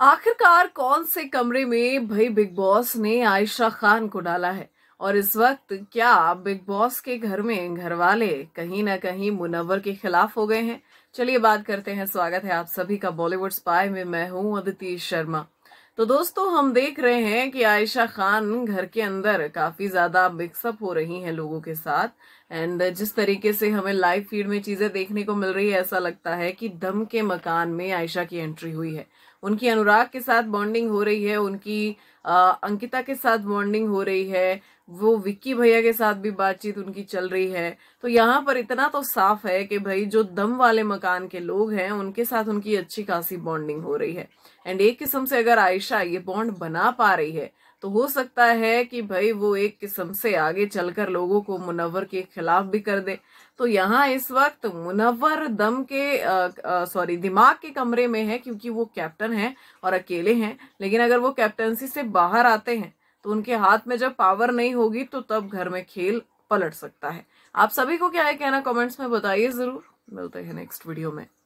आखिरकार कौन से कमरे में भाई बिग बॉस ने आयशा खान को डाला है और इस वक्त क्या बिग बॉस के घर में घर वाले कहीं ना कहीं मुनवर के खिलाफ हो गए हैं चलिए बात करते हैं स्वागत है आप सभी का बॉलीवुड स्पाई में मैं हूं अदिति शर्मा तो दोस्तों हम देख रहे हैं कि आयशा खान घर के अंदर काफी ज्यादा मिक्सअप हो रही हैं लोगों के साथ एंड uh, जिस तरीके से हमें लाइव फीड में चीज़ें देखने को मिल रही है ऐसा लगता है कि दम के मकान में आयशा की एंट्री हुई है उनकी अनुराग के साथ बॉन्डिंग हो रही है उनकी आ, अंकिता के साथ बॉन्डिंग हो रही है वो विक्की भैया के साथ भी बातचीत उनकी चल रही है तो यहाँ पर इतना तो साफ है कि भाई जो दम वाले मकान के लोग हैं उनके साथ उनकी अच्छी खासी बॉन्डिंग हो रही है एंड एक किस्म से अगर आयशा ये बॉन्ड बना पा रही है तो हो सकता है कि भाई वो एक किस्म से आगे चलकर लोगों को मुनवर के खिलाफ भी कर दे तो यहाँ इस वक्त मुनवर दम के सॉरी दिमाग के कमरे में है क्योंकि वो कैप्टन है और अकेले हैं लेकिन अगर वो कैप्टनसी से बाहर आते हैं तो उनके हाथ में जब पावर नहीं होगी तो तब घर में खेल पलट सकता है आप सभी को क्या है कहना कमेंट्स में बताइए ज़रूर मिलते हैं नेक्स्ट वीडियो में